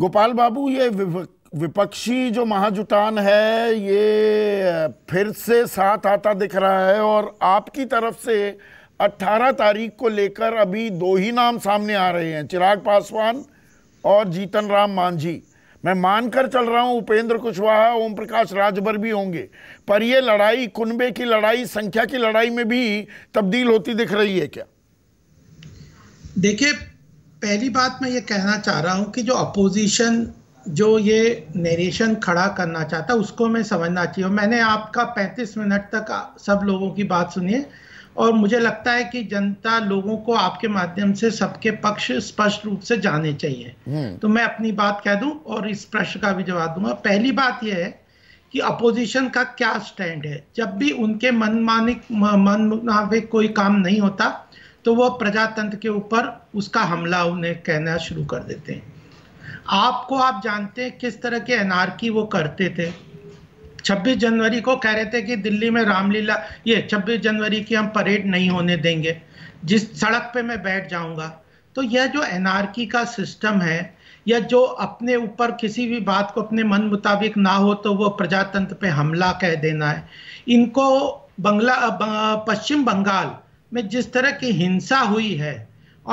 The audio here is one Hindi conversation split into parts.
गोपाल बाबू ये विपक्षी जो महाजुटान है ये फिर से साथ आता दिख रहा है और आपकी तरफ से 18 तारीख को लेकर अभी दो ही नाम सामने आ रहे हैं चिराग पासवान और जीतन राम मांझी मैं मानकर चल रहा हूं उपेंद्र कुशवाहा ओम प्रकाश राजभर भी होंगे पर यह लड़ाई कुनबे की लड़ाई संख्या की लड़ाई में भी तब्दील होती दिख रही है क्या देखिए पहली बात मैं ये कहना चाह रहा हूँ कि जो अपोजिशन जो ये नरेशन खड़ा करना चाहता उसको मैं समझना चाहिए मैंने आपका 35 मिनट तक सब लोगों की बात सुनी है और मुझे लगता है कि जनता लोगों को आपके माध्यम से सबके पक्ष स्पष्ट रूप से जाने चाहिए हम्म। तो मैं अपनी बात कह दूं और इस प्रश्न का भी जवाब दूंगा पहली बात यह है कि अपोजिशन का क्या स्टैंड है जब भी उनके मनमानिक मन मुनाफिक कोई काम नहीं होता तो वो प्रजातंत्र के ऊपर उसका हमला उन्हें कहना शुरू कर देते हैं आपको आप जानते हैं किस तरह के एनआरकी वो करते थे 26 जनवरी को कह रहे थे कि दिल्ली में रामलीला ये 26 जनवरी की हम परेड नहीं होने देंगे जिस सड़क पे मैं बैठ जाऊंगा तो यह जो एनआरकी का सिस्टम है या जो अपने ऊपर किसी भी बात को अपने मन मुताबिक ना हो तो वो प्रजातंत्र पे हमला कह देना है इनको बंगला पश्चिम बंगाल में जिस तरह की हिंसा हुई है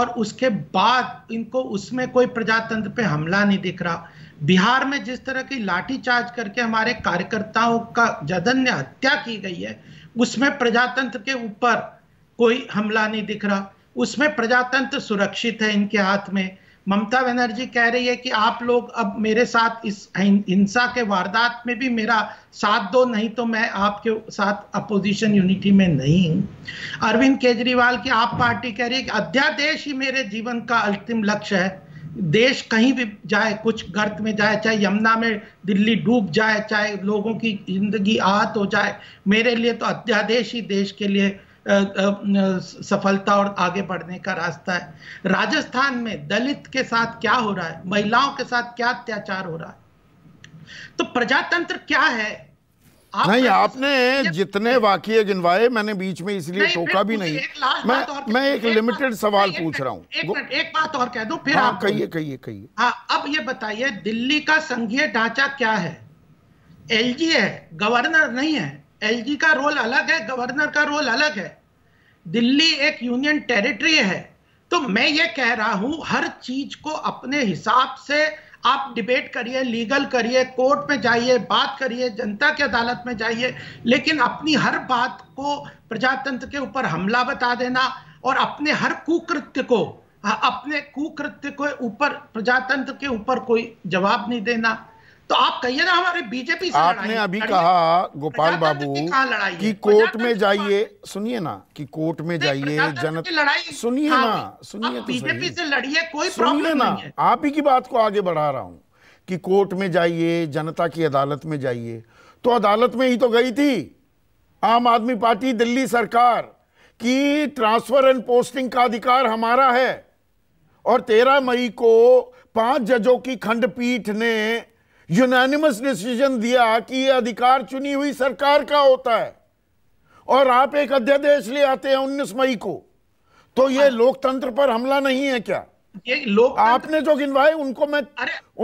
और उसके बाद इनको उसमें कोई प्रजातंत्र पे हमला नहीं दिख रहा बिहार में जिस तरह की लाठीचार्ज करके हमारे कार्यकर्ताओं का जदन्य हत्या की गई है उसमें प्रजातंत्र के ऊपर कोई हमला नहीं दिख रहा उसमें प्रजातंत्र सुरक्षित है इनके हाथ में ममता बनर्जी कह रही है कि आप लोग अब मेरे साथ इस हिंसा के वारदात में भी मेरा साथ दो नहीं तो मैं आपके साथ अपोजिशन यूनिटी में नहीं हूं अरविंद केजरीवाल की आप पार्टी कह रही है कि अध्यादेश ही मेरे जीवन का अंतिम लक्ष्य है देश कहीं भी जाए कुछ गर्त में जाए चाहे यमुना में दिल्ली डूब जाए चाहे लोगों की जिंदगी आहत हो जाए मेरे लिए तो अध्यादेश ही देश के लिए सफलता और आगे बढ़ने का रास्ता है राजस्थान में दलित के साथ क्या हो रहा है महिलाओं के साथ क्या अत्याचार हो रहा है तो प्रजातंत्र क्या है आप नहीं आपने जितने वाक्य गिनवाए मैंने बीच में इसलिए टोका भी नहीं मैं मैं एक, एक लिमिटेड सवाल पूछ रहा हूँ एक, एक बात और कह दो फिर हाँ, आप कहिए कहिए कहिए हाँ अब ये बताइए दिल्ली का संघीय ढांचा क्या है एलजी है गवर्नर नहीं है एलजी का रोल अलग है गवर्नर का रोल अलग है दिल्ली एक यूनियन टेरिटरी है तो मैं ये कह रहा हूं हर चीज को अपने हिसाब से आप डिबेट करिए लीगल करिए कोर्ट में जाइए बात करिए जनता की अदालत में जाइए लेकिन अपनी हर बात को प्रजातंत्र के ऊपर हमला बता देना और अपने हर कुकृत्य को अपने कुकृत्य के ऊपर प्रजातंत्र के ऊपर कोई जवाब नहीं देना तो आप कहिए ना हमारे बीजेपी से आपने अभी कहा गोपाल बाबू कि कोर्ट में जाइए सुनिए ना कि कोर्ट में जाइए जनता लड़ाई सुनिए हाँ, ना सुनिए तो बीजेपी से लड़िए कोई सुनिए ना आप ही की बात को आगे बढ़ा रहा हूँ कि कोर्ट में जाइए जनता की अदालत में जाइए तो अदालत में ही तो गई थी आम आदमी पार्टी दिल्ली सरकार की ट्रांसफर एंड पोस्टिंग का अधिकार हमारा है और तेरह मई को पांच जजों की खंडपीठ ने यूनानिमस डिसीजन दिया कि यह अधिकार चुनी हुई सरकार का होता है और आप एक अध्यादेश ले आते हैं उन्नीस मई को तो ये हाँ। लोकतंत्र पर हमला नहीं है क्या ये लोक आपने जो गिनवाए उनको मैं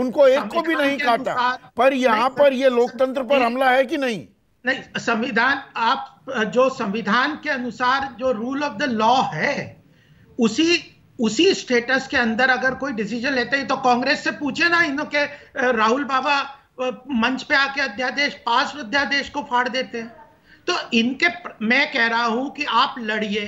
उनको एक को भी नहीं काटा पर यहाँ पर ये लोकतंत्र पर हमला है कि नहीं नहीं संविधान आप जो संविधान के अनुसार जो रूल ऑफ द लॉ है उसी उसी स्टेटस के अंदर अगर कोई डिसीजन लेते हैं तो कांग्रेस से पूछे ना इन्हों के राहुल बाबा मंच पे आके अध्यादेश पास अध्यादेश को फाड़ देते हैं तो इनके मैं कह रहा हूं कि आप लड़िए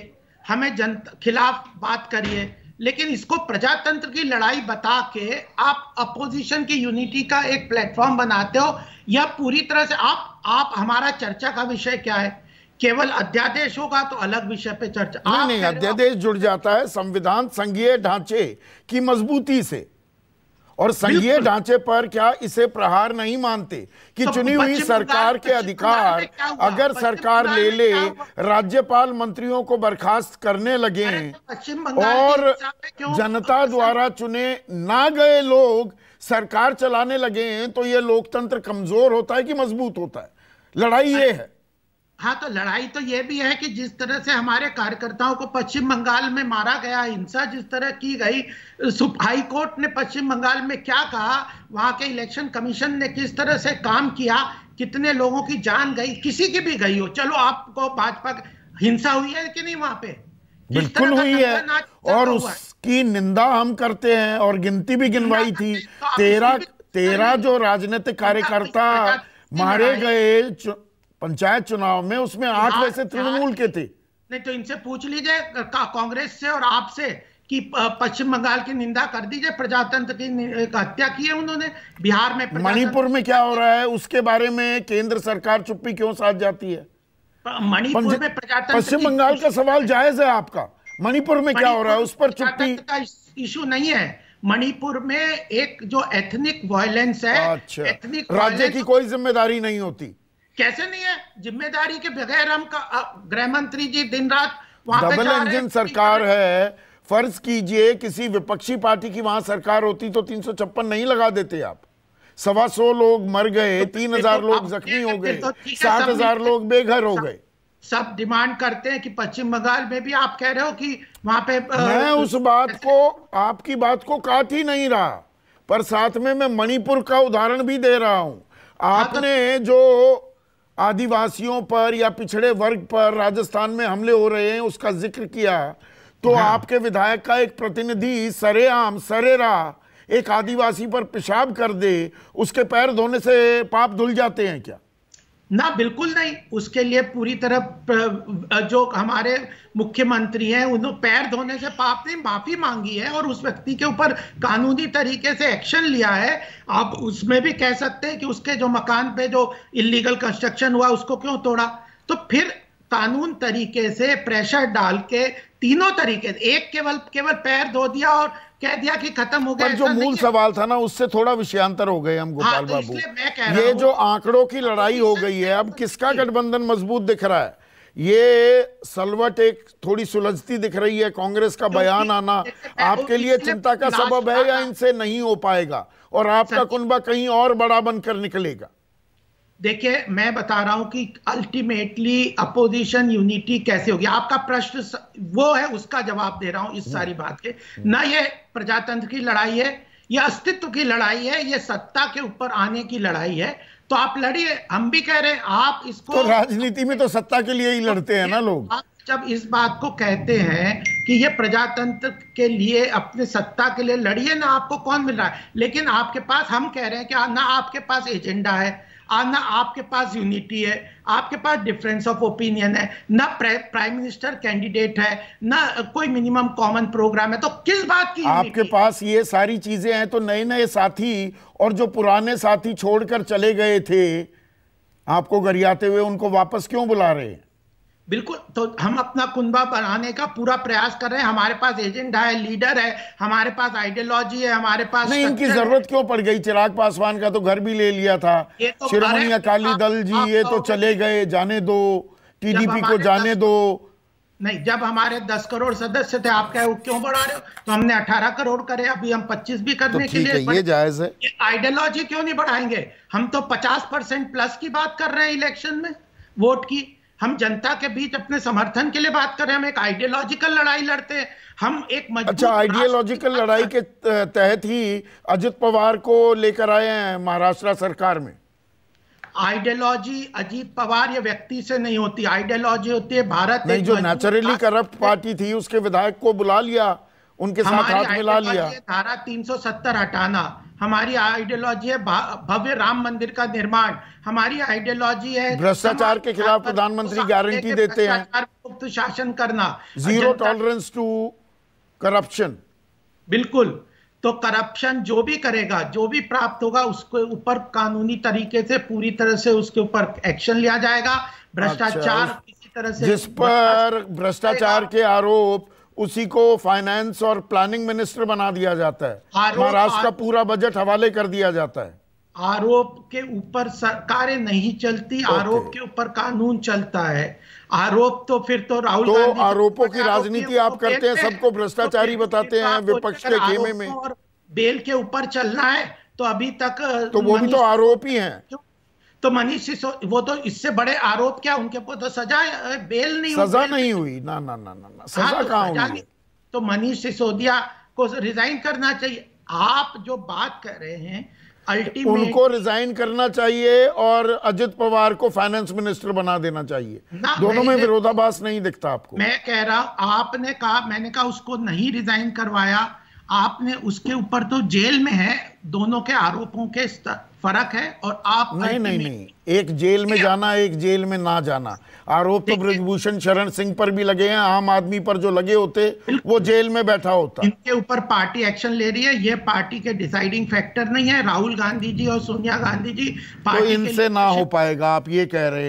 हमें जनता खिलाफ बात करिए लेकिन इसको प्रजातंत्र की लड़ाई बता के आप अपोजिशन की यूनिटी का एक प्लेटफॉर्म बनाते हो या पूरी तरह से आप आप हमारा चर्चा का विषय क्या है केवल अध्यादेश होगा तो अलग विषय पे चर्चा नहीं नहीं अध्यादेश जुड़ जाता है संविधान संघीय ढांचे की मजबूती से और संघीय ढांचे पर क्या इसे प्रहार नहीं मानते कि तो चुनी हुई सरकार के अधिकार अगर सरकार ले ले राज्यपाल मंत्रियों को बर्खास्त करने लगे तो और जनता तो द्वारा चुने ना गए लोग सरकार चलाने लगे हैं तो ये लोकतंत्र कमजोर होता है कि मजबूत होता है लड़ाई ये है हाँ तो लड़ाई तो ये भी है कि जिस तरह से हमारे कार्यकर्ताओं को पश्चिम बंगाल में मारा गया हिंसा जिस तरह की गई हाई कोर्ट ने पश्चिम बंगाल में क्या कहा वहाँ के इलेक्शन कमीशन ने किस तरह से काम किया कितने लोगों की जान गई किसी की भी गई हो चलो आपको भाजपा हिंसा हुई है कि नहीं वहाँ पे बिल्कुल हुई है और उसकी निंदा हम करते हैं और गिनती भी गिनवाई थी तेरह तो तेरह जो राजनीतिक कार्यकर्ता मारे गए पंचायत चुनाव में उसमें आठ हाँ, वैसे तृणमूल हाँ। के थे नहीं तो इनसे पूछ लीजिए कांग्रेस से और आपसे कि पश्चिम बंगाल की निंदा कर दीजिए प्रजातंत्र की हत्या की है उन्होंने बिहार में मणिपुर में क्या हो रहा है उसके बारे में केंद्र सरकार चुप्पी क्यों साथ जाती है मणिपुर में प्रजातंत्र पश्चिम बंगाल का सवाल जायज है आपका मणिपुर में क्या हो रहा है उस पर चुप्पी का इशू नहीं है मणिपुर में एक जो एथनिक वायलेंस है अच्छा। एथनिक राज्य की कोई जिम्मेदारी नहीं होती कैसे नहीं है जिम्मेदारी के बगैर हम गृह मंत्री जी दिन रात वहां डबल इंजन सरकार है फर्ज कीजिए किसी विपक्षी पार्टी की वहां सरकार होती तो तीन नहीं लगा देते आप सवा सौ लोग मर गए तो तीन हजार तो लोग जख्मी हो गए सात हजार लोग बेघर हो गए सब डिमांड करते हैं कि पश्चिम बंगाल में भी आप कह रहे हो कि वहां पे मैं उस बात को आपकी बात को काट ही नहीं रहा पर साथ में मैं मणिपुर का उदाहरण भी दे रहा हूं हाँ तो- आपने जो आदिवासियों पर या पिछड़े वर्ग पर राजस्थान में हमले हो रहे हैं उसका जिक्र किया तो हाँ। आपके विधायक का एक प्रतिनिधि सरेआम सरेरा एक आदिवासी पर पेशाब कर दे उसके पैर धोने से पाप धुल जाते हैं क्या ना बिल्कुल नहीं उसके लिए पूरी तरह जो हमारे मुख्यमंत्री हैं उन्होंने पैर धोने से पाप ने माफी मांगी है और उस व्यक्ति के ऊपर कानूनी तरीके से एक्शन लिया है आप उसमें भी कह सकते हैं कि उसके जो मकान पे जो इलीगल कंस्ट्रक्शन हुआ उसको क्यों तोड़ा तो फिर कानून तरीके से प्रेशर डाल के तीनों तरीके एक केवल केवल पैर धो दिया और कह दिया कि खत्म हो गया जो मूल सवाल था ना उससे थोड़ा विषयांतर हो गए हम हाँ, गोपाल तो बाबू ये जो आंकड़ों की तो तो लड़ाई हो गई है अब किसका गठबंधन मजबूत दिख रहा है ये सलवट एक थोड़ी सुलझती दिख रही है कांग्रेस का बयान आना आपके लिए चिंता का सबब है या इनसे नहीं हो पाएगा और आपका कुनबा कहीं और बड़ा बनकर निकलेगा देखिए मैं बता रहा हूं कि अल्टीमेटली अपोजिशन यूनिटी कैसे होगी आपका प्रश्न वो है उसका जवाब दे रहा हूं इस हम्म। सारी बात के हम्म। ना ये प्रजातंत्र की लड़ाई है यह अस्तित्व की लड़ाई है ये सत्ता के ऊपर आने की लड़ाई है तो आप लड़िए हम भी कह रहे हैं आप इसको तो राजनीति में तो सत्ता के लिए ही लड़ते हैं ना लोग आप जब इस बात को कहते हैं कि ये प्रजातंत्र के लिए अपने सत्ता के लिए लड़िए ना आपको कौन मिल रहा है लेकिन आपके पास हम कह रहे हैं कि ना आपके पास एजेंडा है ना आपके पास यूनिटी है आपके पास डिफरेंस ऑफ ओपिनियन है ना प्राइम मिनिस्टर कैंडिडेट है ना कोई मिनिमम कॉमन प्रोग्राम है तो किस बात की आपके पास ये सारी चीजें हैं तो नए नए साथी और जो पुराने साथी छोड़कर चले गए थे आपको गरियाते हुए उनको वापस क्यों बुला रहे हैं बिल्कुल तो हम अपना कुनबा बनाने का पूरा प्रयास कर रहे हैं हमारे पास एजेंडा है लीडर है हमारे पास आइडियोलॉजी है हमारे पास नहीं इनकी जरूरत क्यों पड़ गई चिराग पासवान का तो घर भी ले लिया था तो अकाली दल जी ये तो, तो चले गए जाने दो टीडीपी को जाने दो नहीं जब हमारे दस करोड़ सदस्य थे आप कहे क्यों बढ़ा रहे हो तो हमने अठारह करोड़ करे अभी हम पच्चीस भी करने तो के लिए ये जायज है आइडियोलॉजी क्यों नहीं बढ़ाएंगे हम तो पचास परसेंट प्लस की बात कर रहे हैं इलेक्शन में वोट की हम जनता के बीच अपने समर्थन के लिए बात कर रहे हैं हम एक आइडियोलॉजिकल लड़ाई लड़ते हैं हम एक अच्छा आइडियोलॉजिकल लड़ाई के तहत ही अजित पवार को लेकर आए हैं महाराष्ट्र सरकार में आइडियोलॉजी अजीत पवार या व्यक्ति से नहीं होती आइडियोलॉजी होती है भारत नहीं जो नेचुरली करप्ट पार्टी थी उसके विधायक को बुला लिया उनके साथ हाथ मिला लिया धारा 370 हटाना हमारी आइडियोलॉजी है भव्य राम मंदिर का निर्माण हमारी आइडियोलॉजी है भ्रष्टाचार के खिलाफ प्रधानमंत्री गारंटी देते हैं मुक्त शासन करना जीरो टॉलरेंस टू करप्शन बिल्कुल तो करप्शन जो भी करेगा जो भी प्राप्त होगा उसके ऊपर कानूनी तरीके से पूरी तरह से उसके ऊपर एक्शन लिया जाएगा अच्छा, भ्रष्टाचार अच्छा, किसी तरह से जिस पर भ्रष्टाचार के आरोप उसी को फाइनेंस और प्लानिंग मिनिस्टर बना दिया जाता है महाराष्ट्र का पूरा बजट हवाले कर दिया जाता है आरोप के ऊपर सरकारें नहीं चलती आरोप के ऊपर कानून चलता है आरोप तो फिर तो राहुल तो आरोपों की राजनीति आप करते हैं सबको भ्रष्टाचारी तो बताते हैं विपक्ष के खेमे में बेल के ऊपर चलना है तो अभी तक तो वो भी तो आरोपी हैं तो मनीष सिसो वो तो इससे बड़े आरोप क्या उनके ऊपर तो सजा बेल नहीं हुई सजा नहीं हुई ना ना ना ना, सजा हाँ, तो कहाँ हुई तो मनीष सिसोदिया को रिजाइन करना चाहिए आप जो बात कर रहे हैं उनको रिजाइन करना चाहिए और अजित पवार को फाइनेंस मिनिस्टर बना देना चाहिए दोनों में विरोधाभास नहीं दिखता आपको मैं कह रहा आपने कहा मैंने कहा उसको नहीं रिजाइन करवाया आपने उसके ऊपर तो जेल में है दोनों के आरोपों के फर्क है और आप नहीं नहीं नहीं एक जेल में जाना एक जेल में ना जाना आरोप तो ब्रजभूषण शरण सिंह पर भी लगे हैं आम आदमी पर जो लगे होते वो जेल में बैठा होता इनके ऊपर पार्टी एक्शन ले रही है ये पार्टी के डिसाइडिंग फैक्टर नहीं है राहुल गांधी जी और सोनिया गांधी जी तो इनसे ना हो पाएगा आप ये कह रहे हैं